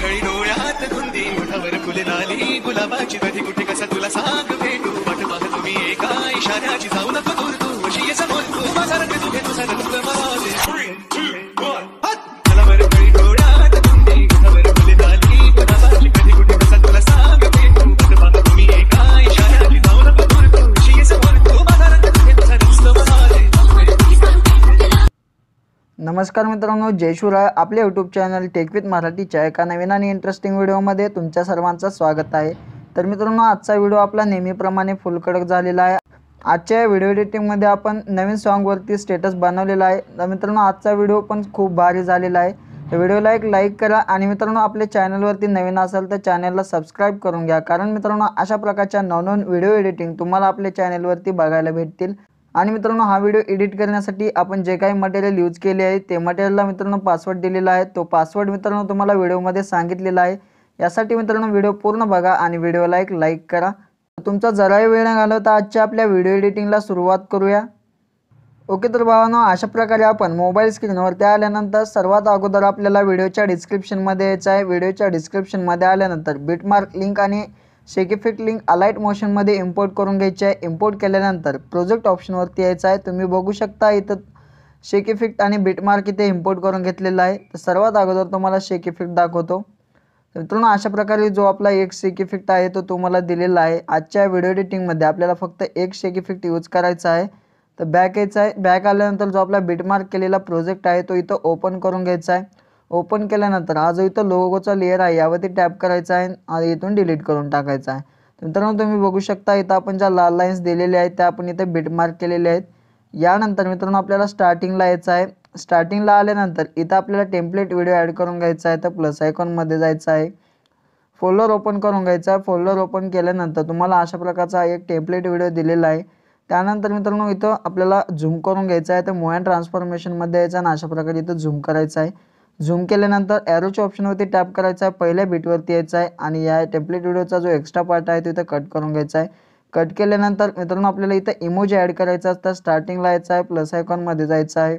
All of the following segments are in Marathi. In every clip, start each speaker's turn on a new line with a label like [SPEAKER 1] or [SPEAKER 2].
[SPEAKER 1] खळी डोळ्यात खुंदी मुठावर फुले लाली गुलाबाची कधी कुठे कसा तुला सांग भेटू वाट पाह तुम्ही एका इशाऱ्याची जाऊ नको दूर तू अशी समोर तू माझा रंग तुझे तुझा नमस्कार मित्रांनो जय शिवराय आपल्या यूट्यूब चॅनल टेकविथ मराठीच्या एका नवीन आणि इंटरेस्टिंग व्हिडिओमध्ये तुमच्या सर्वांचं स्वागत आहे तर मित्रांनो आजचा व्हिडिओ आपला नेहमीप्रमाणे फुलकडक झालेला आहे आजच्या व्हिडिओ एडिटिंगमध्ये आपण नवीन सॉन्गवरती स्टेटस बनवलेला आहे तर मित्रांनो आजचा व्हिडिओ पण खूप भारी झालेला आहे व्हिडिओला एक लाईक करा आणि मित्रांनो आपल्या चॅनलवरती नवीन असाल तर चॅनलला सबस्क्राईब करून घ्या कारण मित्रांनो अशा प्रकारच्या नवनवीन व्हिडिओ एडिटिंग तुम्हाला आपल्या चॅनलवरती बघायला भेटतील आणि मित्रांनो हा व्हिडिओ एडिट करण्यासाठी आपण जे काही मटेरियल यूज केले आहे ते मटेरियलला मित्रांनो पासवर्ड दिलेला आहे तो पासवर्ड मित्रांनो तुम्हाला व्हिडिओमध्ये सांगितलेला आहे यासाठी मित्रांनो व्हिडिओ पूर्ण बघा आणि व्हिडिओला एक लाईक करा तुमचा जराही वेळ न तर आजच्या आपल्या व्हिडिओ एडिटिंगला सुरुवात करूया ओके तर भावांनो अशा प्रकारे आपण मोबाईल स्क्रीनवर त्या आल्यानंतर सर्वात अगोदर आपल्याला व्हिडिओच्या डिस्क्रिप्शनमध्ये यायचं आहे व्हिडिओच्या डिस्क्रिप्शनमध्ये आल्यानंतर बिटमार्क लिंक आणि शेक इफेक्ट लिंक अलाइट मोशनमध्ये इम्पोर्ट करून घ्यायची आहे इम्पोर्ट केल्यानंतर प्रोजेक्ट ऑप्शनवरती यायचं आहे तुम्ही बघू शकता इथं शेक इफेक्ट आणि बिटमार्क इथे इम्पोर्ट करून घेतलेला आहे तर सर्वात अगोदर तुम्हाला शेक इफेक्ट दाखवतो मित्रांनो अशा प्रकारे जो आपला एक शेक इफेक्ट आहे तो तुम्हाला दिलेला आहे आजच्या व्हिडिओ एडिटिंगमध्ये आपल्याला फक्त एक शेक इफेक्ट यूज करायचा आहे तर बॅक यायचा आहे बॅक आल्यानंतर जो आपला बिटमार्क केलेला प्रोजेक्ट आहे तो इथं ओपन करून घ्यायचा आहे ओपन केल्यानंतर हा जो इथं लोगोचा लेअर आहे यावरती टॅप करायचा आहे आणि इथून डिलीट करून टाकायचा आहे मित्रांनो तुम्ही बघू शकता इथं आपण ज्या लाल लाईन्स दिलेल्या आहेत त्या आपण इथे बिटमार्क केलेल्या आहेत यानंतर मित्रांनो आपल्याला स्टार्टिंगला यायचं आहे स्टार्टिंगला आल्यानंतर इथं आपल्याला टेम्पलेट व्हिडिओ ॲड करून घ्यायचा आहे तर प्लस आयकॉनमध्ये जायचं आहे फोल्डर ओपन करून घ्यायचा आहे फोल्डर ओपन केल्यानंतर तुम्हाला अशा प्रकारचा एक टेम्पलेट व्हिडिओ दिलेला आहे त्यानंतर मित्रांनो इथं आपल्याला झूम करून घ्यायचा आहे तर मोहन ट्रान्सफॉर्मेशनमध्ये यायचं आणि अशा प्रकारे इथं झूम करायचं आहे झूम केल्यानंतर ॲरोच्या ऑप्शनवरती टॅप करायचा पहिल्या बीटवरती यायचा आहे आणि या टेम्पलेट व्हिडिओचा जो एक्स्ट्रा पार्ट आहे तो इथं कट करून घ्यायचा आहे कट केल्यानंतर मित्रांनो आपल्याला इथं इमोजी ॲड करायचा असता स्टार्टिंगला यायचा आहे प्लस आयकॉनमध्ये जायचं आहे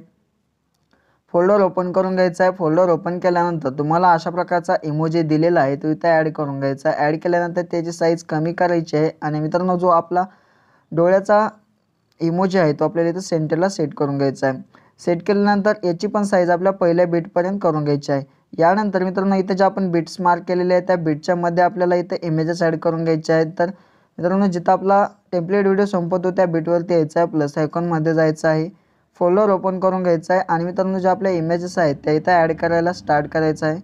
[SPEAKER 1] फोल्डर ओपन करून घ्यायचा आहे फोल्डर ओपन केल्यानंतर तुम्हाला अशा प्रकारचा इमोजी दिलेला आहे तो इथं ॲड करून घ्यायचा आहे ॲड केल्यानंतर त्याची साईज कमी करायची आहे आणि मित्रांनो जो आपला डोळ्याचा इमोजी आहे तो आपल्याला इथं सेंटरला सेट करून घ्यायचा आहे सेट केल्यानंतर याची पण साईज आपल्या पहिल्या बीटपर्यंत करून घ्यायची आहे यानंतर मित्रांनो इथे जे आपण बीट्स मार्क केलेले आहेत त्या बीटच्यामध्ये आपल्याला इथे इमेजेस ॲड करून घ्यायचे आहेत तर मित्रांनो जिथं आपला टेम्पलेट व्हिडिओ संपतो त्या बीटवरती यायचं आहे प्लस आयकॉनमध्ये जायचं आहे फोल्डर ओपन करून घ्यायचं आहे आणि मित्रांनो जे आपल्या इमेजेस आहेत त्या इथं ॲड करायला स्टार्ट करायचं आहे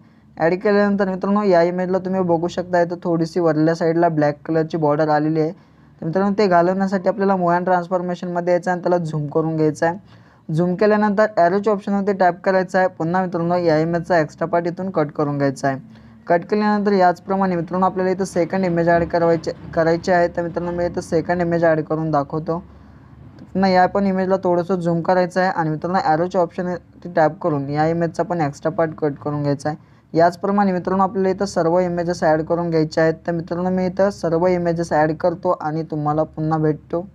[SPEAKER 1] ॲड केल्यानंतर मित्रांनो या इमेजला तुम्ही बघू शकता इथं थोडीशी वरल्या साईडला ब्लॅक कलरची बॉर्डर आलेली आहे तर मित्रांनो ते घालवण्यासाठी आपल्याला मोयन ट्रान्सफॉर्मेशनमध्ये यायचं आहे आणि त्याला झूम करून घ्यायचं आहे झूम केल्यानंतर ॲरोच्या ऑप्शनवरती टॅप करायचं आहे पुन्हा मित्रांनो या इमेजचा एक्स्ट्रा पार्ट इथून कट करून घ्यायचा आहे कट केल्यानंतर याचप्रमाणे मित्रांनो आपल्याला इथं सेकंड इमेज ॲड करायचे करायचे आहे तर मित्रांनो मी इथं सेकंड इमेज ॲड करून दाखवतो पुन्हा या पण इमेजला थोडंसं झूम करायचं आहे आणि मित्रांनो ॲरोच्या ऑप्शन टॅप करून या इमेजचा पण एक्स्ट्रा पार्ट कट करून घ्यायचा आहे याचप्रमाणे मित्रांनो आपल्याला इथं सर्व इमेजेस ॲड करून घ्यायचे आहेत तर मित्रांनो मी इथं सर्व इमेजेस ॲड करतो आणि तुम्हाला पुन्हा भेटतो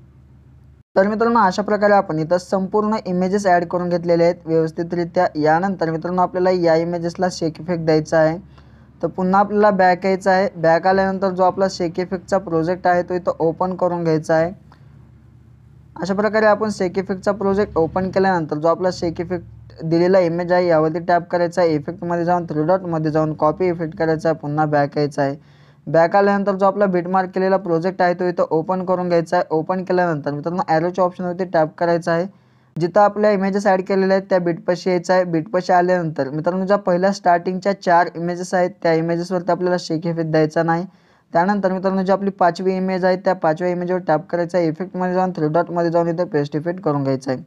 [SPEAKER 1] तर मित्रांनो अशा प्रकारे आपण इथं संपूर्ण इमेजेस ॲड करून घेतलेले आहेत व्यवस्थितरित्या यानंतर मित्रांनो आपल्याला या इमेजेसला शेक इफेक्ट द्यायचा आहे तर पुन्हा आपल्याला बॅक यायचा आहे बॅक आल्यानंतर जो आपला शेक इफेक्टचा प्रोजेक्ट आहे तो इथं ओपन करून घ्यायचा आहे अशा प्रकारे आपण शेक इफेक्टचा प्रोजेक्ट ओपन केल्यानंतर जो आपला शेक इफेक्ट दिलेला इमेज आहे यावरती टॅप करायचा आहे इफेक्टमध्ये जाऊन थ्री डॉटमध्ये जाऊन कॉपी इफेक्ट करायचा आहे पुन्हा बॅक यायचा आहे बॅक आल्यानंतर जो आपला बिटमार्क केलेला प्रोजेक्ट आहे तो इथं ओपन करून घ्यायचा आहे ओपन केल्यानंतर मित्रांनो ॲरोच्या ऑप्शनवरती टॅप करायचा आहे जिथं आपल्या इमेजेस ॲड केलेल्या आहेत त्या बीटपाशी यायचं आहे बीटपाशी आल्यानंतर मित्रांनो ज्या पहिल्या स्टार्टिंगच्या चार इमेजेस आहेत त्या इमेजेसवरती आपल्याला शेक इफेक्ट द्यायचा नाही त्यानंतर मित्रांनो जी आपली पाचवी इमेज आहे त्या पाचव्या इमेजवर टॅप करायचा आहे इफेक्टमध्ये जाऊन थ्री डॉटमध्ये जाऊन इथं पेस्ट इफेक्ट करून घ्यायचा आहे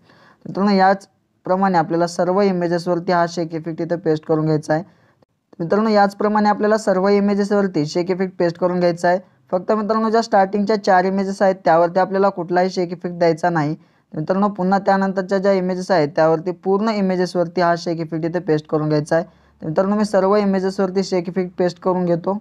[SPEAKER 1] मित्रांनो याचप्रमाणे आपल्याला सर्व इमेजेसवरती हा शेक इफेक्ट इथं पेस्ट करून घ्यायचा आहे मित्रांनो याचप्रमाणे आपल्याला सर्व इमेजेसवरती शेक इफेक्ट पेस्ट करून घ्यायचा आहे फक्त मित्रांनो ज्या स्टार्टिंगच्या चार इमेजेस आहेत त्यावरती आपल्याला कुठलाही शेक इफेक्ट द्यायचा नाही मित्रांनो पुन्हा त्यानंतरच्या ज्या इमेजेस आहेत त्यावरती पूर्ण इमेजेसवरती हा शेक इफेक्ट इथे पेस्ट करून घ्यायचा आहे मित्रांनो मी सर्व इमेजेसवरती शेक इफेक्ट पेस्ट करून घेतो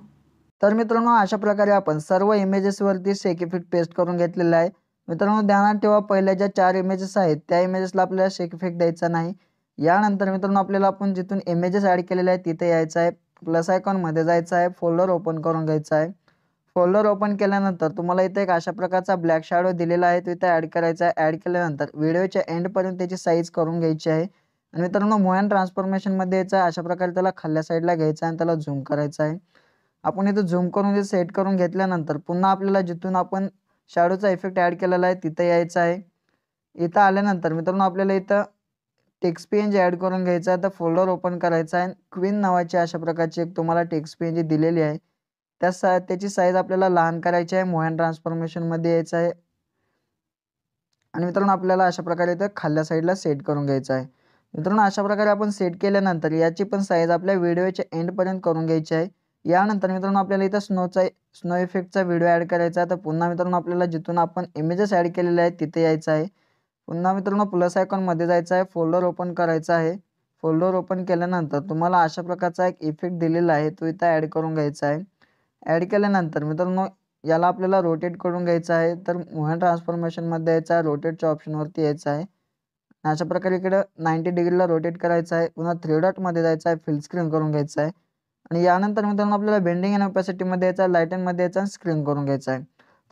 [SPEAKER 1] तर मित्रांनो अशा प्रकारे आपण सर्व इमेजेसवरती शेक इफेक्ट पेस्ट करून घेतलेला आहे मित्रांनो ध्यानात ठेवा पहिल्या ज्या चार इमेजेस आहेत त्या इमेजेसला आपल्याला शेक इफेक्ट द्यायचा नाही यानंतर मित्रांनो आपल्याला आपण जिथून इमेजेस ॲड केलेले आहेत तिथे यायचं आहे प्लस आयकॉनमध्ये जायचं आहे फोल्डर ओपन करून घ्यायचं आहे फोल्डर ओपन केल्यानंतर तुम्हाला इथे एक अशा प्रकारचा ब्लॅक शॅडो दिलेला आहे तो इथे ॲड करायचा आहे ॲड केल्यानंतर व्हिडिओच्या एंडपर्यंत त्याची साईज करून घ्यायची आहे आणि मित्रांनो मोहन ट्रान्सफॉर्मेशनमध्ये यायचं आहे अशा प्रकारे त्याला खाल्ल्या साईडला घ्यायचं आहे आणि त्याला झूम करायचं आहे आपण इथं झूम करून सेट करून घेतल्यानंतर पुन्हा आपल्याला जिथून आपण शॅडोचा इफेक्ट ॲड केलेला आहे तिथं यायचं आहे इथं आल्यानंतर मित्रांनो आपल्याला इथं टेक्स पेंज ॲड करून घ्यायचा आहे तर फोल्डर ओपन करायचा आहे क्वीन नावाची अशा प्रकारची एक तुम्हाला टेक्स्ट पेंज दिलेली आहे त्या सा त्याची साईज आपल्याला लहान करायची आहे मोहन ट्रान्सफॉर्मेशनमध्ये यायचं आहे आणि मित्रांनो आपल्याला अशा प्रकारे इथं खाल्ल्या साईडला सेट करून घ्यायचा आहे मित्रांनो अशा प्रकारे आपण सेट केल्यानंतर याची पण साईज आपल्या व्हिडिओच्या एंडपर्यंत करून घ्यायची आहे यानंतर मित्रांनो आपल्याला इथं स्नोचा स्नो इफेक्टचा व्हिडिओ ॲड करायचा आहे तर पुन्हा मित्रांनो आपल्याला जिथून आपण इमेजेस ॲड केलेले आहेत तिथे यायचं आहे पुन्हा मित्रांनो प्लस आयकॉनमध्ये जायचं आहे फोल्डर ओपन करायचं आहे फोल्डर ओपन केल्यानंतर तुम्हाला अशा प्रकारचा एक इफेक्ट दिलेला आहे तो इथं ॲड करून घ्यायचा आहे ॲड केल्यानंतर मित्रांनो याला आपल्याला रोटेट करून घ्यायचं आहे तर मोहन ट्रान्सफॉर्मेशनमध्ये यायचं आहे रोटेटच्या ऑप्शनवरती यायचं आहे अशा प्रकारे इकडं नाईन्टी डिग्रीला रोटेट करायचं आहे पुन्हा थ्री डॉटमध्ये जायचं आहे फिल स्क्रीन करून घ्यायचं आहे आणि यानंतर मित्रांनो आपल्याला बेंडिंग अँड ऑपॅसिटीमध्ये यायचं आहे लाईटनमध्ये यायचा यायचं आणि स्क्रीन करून घ्यायचं आहे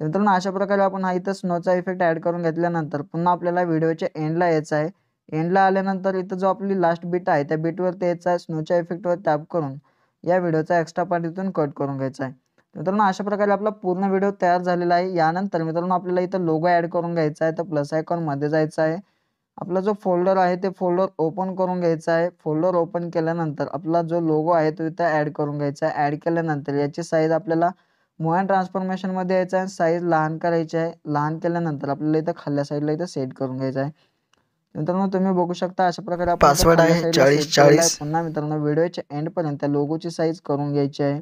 [SPEAKER 1] तर मित्रांनो अशा प्रकारे आपण हा इथं स्नोचा इफेक्ट ॲड करून घेतल्यानंतर पुन्हा आपल्याला व्हिडिओच्या एंडला यायचं आहे एंडला आल्यानंतर इथं जो आपली लास्ट बीट आहे त्या बीटवर यायचं आहे स्नोच्या इफेक्टवर टॅप करून या व्हिडिओचा एक्स्ट्रा पार्ट इथून कट करून घ्यायचा आहे मित्रांनो अशा प्रकारे आपला पूर्ण व्हिडिओ तयार झालेला आहे यानंतर मित्रांनो आपल्याला इथं लोगो ॲड करून घ्यायचा आहे तर प्लस आयकॉन मध्ये जायचं आहे आपला जो फोल्डर आहे ते फोल्डर ओपन करून घ्यायचा आहे फोल्डर ओपन केल्यानंतर आपला जो लोगो आहे तो इथं ॲड करून घ्यायचा आहे ॲड केल्यानंतर याची साईज आपल्याला मोहन मध्ये यायचं आहे साईज लहान करायची आहे लहान केल्यानंतर आपल्याला इथं खाल्ल्या साईडला इथं सेट करून घ्यायचं आहे मित्रांनो तुम्ही बघू शकता अशा प्रकारे पासवर्ड आहे चाळीस पुन्हा मित्रांनो व्हिडिओच्या एंडपर्यंत लोगोची साईज करून घ्यायची आहे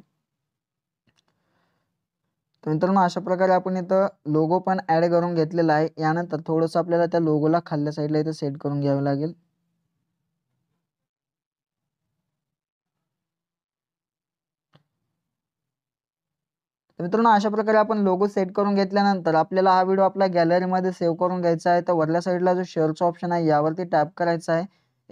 [SPEAKER 1] तर मित्रांनो अशा प्रकारे आपण इथं लोगो पण ऍड करून घेतलेला आहे यानंतर थोडस आपल्याला त्या लोगोला खाल्ल्या साईडला इथं सेट करून घ्यावं लागेल तर मित्रांनो अशा प्रकारे आपण लोगो सेट करून घेतल्यानंतर आपल्याला हा व्हिडिओ आपल्या गॅलरीमध्ये सेव्ह करून घ्यायचा आहे तर वरल्या साईडला जो शेअरचा ऑप्शन आहे यावरती टॅप करायचा आहे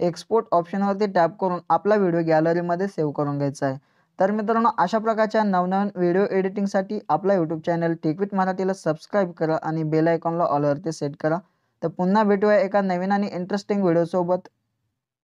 [SPEAKER 1] एक्सपोर्ट ऑप्शनवरती टॅप करून आपला व्हिडिओ गॅलरीमध्ये सेव्ह करून घ्यायचा आहे तर मित्रांनो अशा प्रकारच्या नवनवीन व्हिडिओ एडिटिंगसाठी आपला यूट्यूब चॅनल विथ मराठीला सबस्क्राईब करा आणि बेल आयकॉनला ऑलवरती सेट करा तर पुन्हा भेटूया एका नवीन आणि इंटरेस्टिंग व्हिडिओसोबत